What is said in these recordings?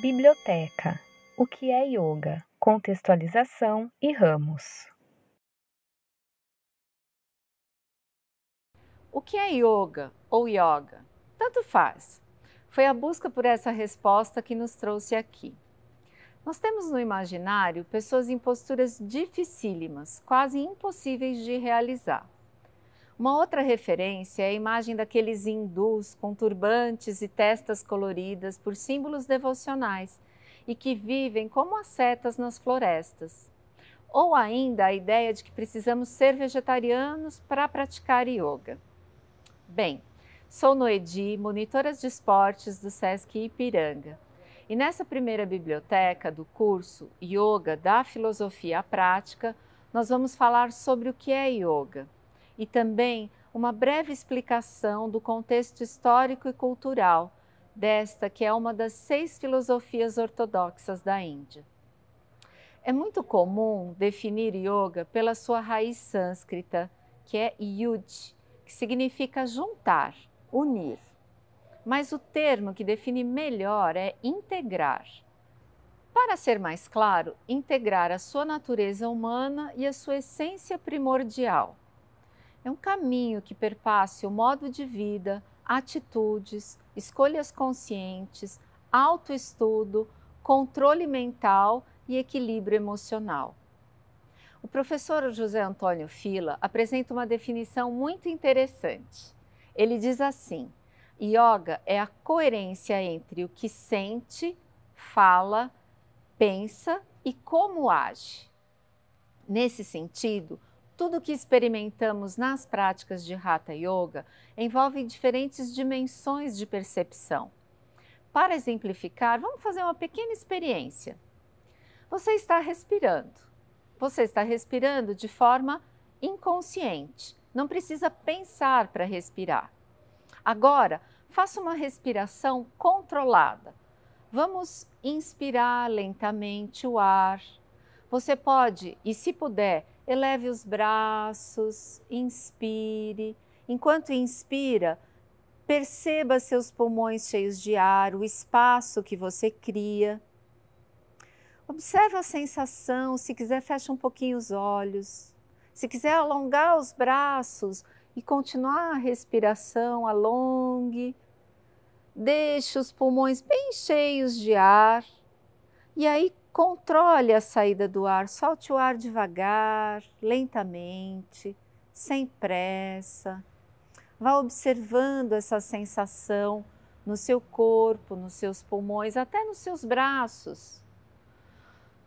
Biblioteca: O que é yoga? Contextualização e ramos. O que é yoga ou yoga? Tanto faz. Foi a busca por essa resposta que nos trouxe aqui. Nós temos no imaginário pessoas em posturas dificílimas, quase impossíveis de realizar. Uma outra referência é a imagem daqueles hindus com turbantes e testas coloridas por símbolos devocionais e que vivem como as setas nas florestas. Ou ainda a ideia de que precisamos ser vegetarianos para praticar yoga. Bem, sou Noedi, monitora de esportes do SESC Ipiranga. E nessa primeira biblioteca do curso Yoga da Filosofia à Prática, nós vamos falar sobre o que é yoga e também uma breve explicação do contexto histórico e cultural desta que é uma das seis filosofias ortodoxas da Índia. É muito comum definir yoga pela sua raiz sânscrita, que é yud, que significa juntar, unir. Mas o termo que define melhor é integrar. Para ser mais claro, integrar a sua natureza humana e a sua essência primordial é um caminho que perpasse o modo de vida, atitudes, escolhas conscientes, autoestudo, controle mental e equilíbrio emocional. O professor José Antônio Fila apresenta uma definição muito interessante. Ele diz assim: Yoga é a coerência entre o que sente, fala, pensa e como age. Nesse sentido, tudo que experimentamos nas práticas de Hatha Yoga envolve diferentes dimensões de percepção. Para exemplificar, vamos fazer uma pequena experiência. Você está respirando. Você está respirando de forma inconsciente. Não precisa pensar para respirar. Agora, faça uma respiração controlada. Vamos inspirar lentamente o ar. Você pode, e se puder, Eleve os braços, inspire. Enquanto inspira, perceba seus pulmões cheios de ar, o espaço que você cria. Observe a sensação, se quiser fecha um pouquinho os olhos. Se quiser alongar os braços e continuar a respiração, alongue. Deixe os pulmões bem cheios de ar. E aí Controle a saída do ar, solte o ar devagar, lentamente, sem pressa. Vá observando essa sensação no seu corpo, nos seus pulmões, até nos seus braços.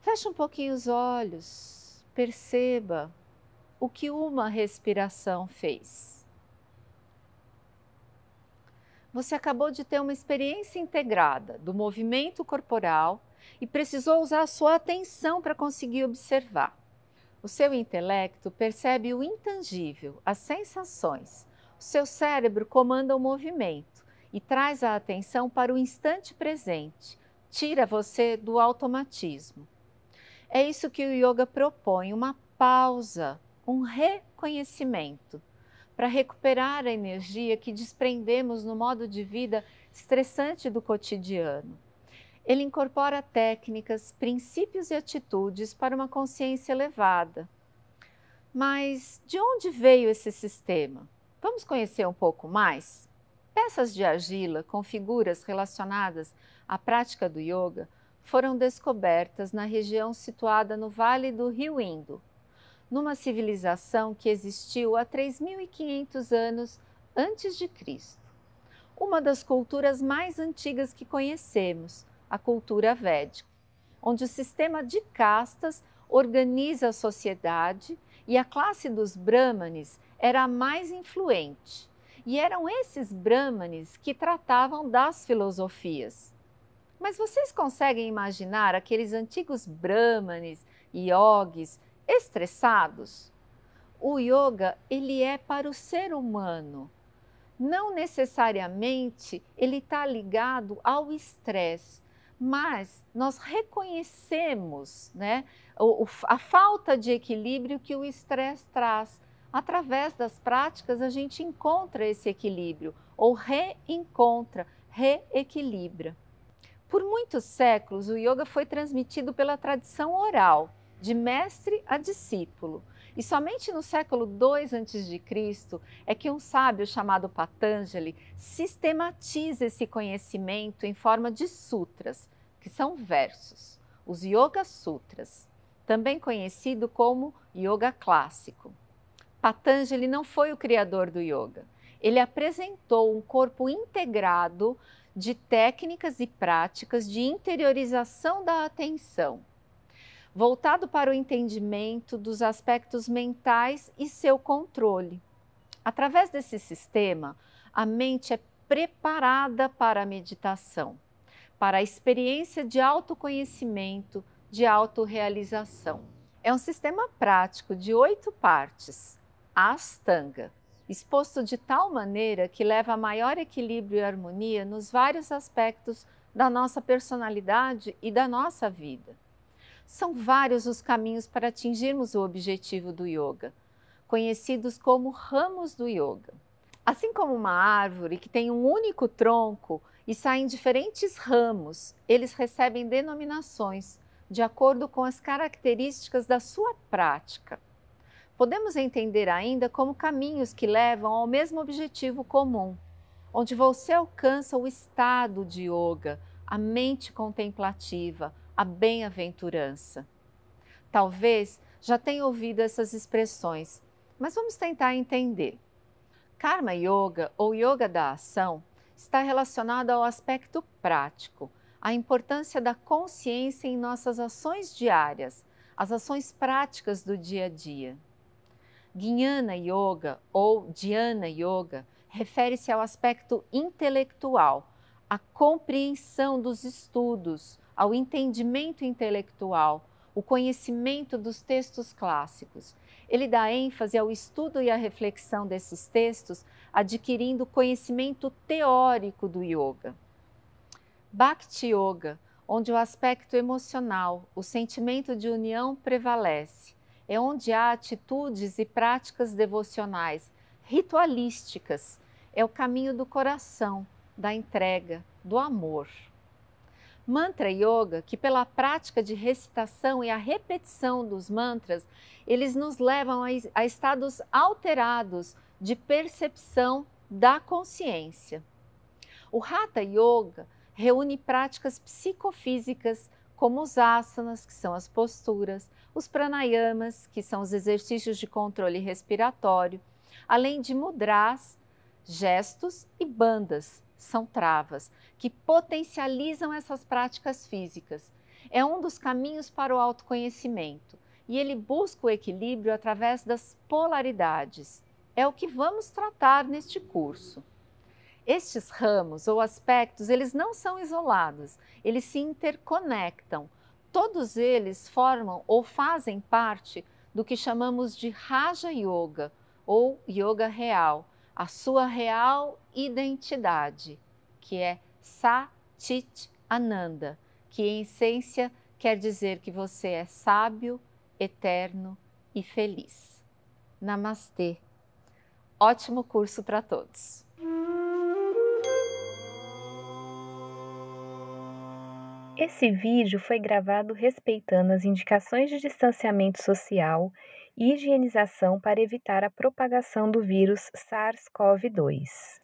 Feche um pouquinho os olhos, perceba o que uma respiração fez. Você acabou de ter uma experiência integrada do movimento corporal e precisou usar sua atenção para conseguir observar. O seu intelecto percebe o intangível, as sensações. O seu cérebro comanda o movimento e traz a atenção para o instante presente, tira você do automatismo. É isso que o yoga propõe: uma pausa, um reconhecimento, para recuperar a energia que desprendemos no modo de vida estressante do cotidiano. Ele incorpora técnicas, princípios e atitudes para uma consciência elevada. Mas de onde veio esse sistema? Vamos conhecer um pouco mais? Peças de argila com figuras relacionadas à prática do yoga foram descobertas na região situada no Vale do Rio Indo, numa civilização que existiu há 3.500 anos antes de Cristo. Uma das culturas mais antigas que conhecemos, a cultura védica, onde o sistema de castas organiza a sociedade e a classe dos brahmanes era a mais influente. E eram esses brahmanes que tratavam das filosofias. Mas vocês conseguem imaginar aqueles antigos brahmanes e yogis estressados? O yoga, ele é para o ser humano. Não necessariamente ele está ligado ao estresse, mas nós reconhecemos né, a falta de equilíbrio que o estresse traz. Através das práticas, a gente encontra esse equilíbrio, ou reencontra, reequilibra. Por muitos séculos, o yoga foi transmitido pela tradição oral, de mestre a discípulo. E somente no século II a.C. é que um sábio chamado Patanjali sistematiza esse conhecimento em forma de sutras, que são versos, os Yoga Sutras, também conhecido como Yoga Clássico. Patanjali não foi o criador do yoga. Ele apresentou um corpo integrado de técnicas e práticas de interiorização da atenção, voltado para o entendimento dos aspectos mentais e seu controle. Através desse sistema, a mente é preparada para a meditação para a experiência de autoconhecimento, de autorrealização. É um sistema prático de oito partes, a Astanga, exposto de tal maneira que leva a maior equilíbrio e harmonia nos vários aspectos da nossa personalidade e da nossa vida. São vários os caminhos para atingirmos o objetivo do yoga, conhecidos como ramos do yoga. Assim como uma árvore que tem um único tronco, e saem diferentes ramos, eles recebem denominações de acordo com as características da sua prática. Podemos entender ainda como caminhos que levam ao mesmo objetivo comum, onde você alcança o estado de yoga, a mente contemplativa, a bem-aventurança. Talvez já tenha ouvido essas expressões, mas vamos tentar entender. Karma Yoga ou Yoga da Ação está relacionado ao aspecto prático, a importância da consciência em nossas ações diárias, as ações práticas do dia a dia. Guiana Yoga ou Dhyana Yoga refere-se ao aspecto intelectual, à compreensão dos estudos, ao entendimento intelectual, o conhecimento dos textos clássicos ele dá ênfase ao estudo e à reflexão desses textos, adquirindo conhecimento teórico do yoga. Bhakti Yoga, onde o aspecto emocional, o sentimento de união prevalece, é onde há atitudes e práticas devocionais ritualísticas, é o caminho do coração, da entrega, do amor. Mantra Yoga, que pela prática de recitação e a repetição dos mantras, eles nos levam a estados alterados de percepção da consciência. O Hatha Yoga reúne práticas psicofísicas como os asanas, que são as posturas, os pranayamas, que são os exercícios de controle respiratório, além de mudras, gestos e bandas, são travas que potencializam essas práticas físicas. É um dos caminhos para o autoconhecimento e ele busca o equilíbrio através das polaridades. É o que vamos tratar neste curso. Estes ramos ou aspectos, eles não são isolados, eles se interconectam. Todos eles formam ou fazem parte do que chamamos de Raja Yoga ou Yoga Real, a sua real identidade, que é Satit Ananda, que em essência quer dizer que você é sábio, eterno e feliz. Namastê. Ótimo curso para todos. Esse vídeo foi gravado respeitando as indicações de distanciamento social higienização para evitar a propagação do vírus SARS-CoV-2.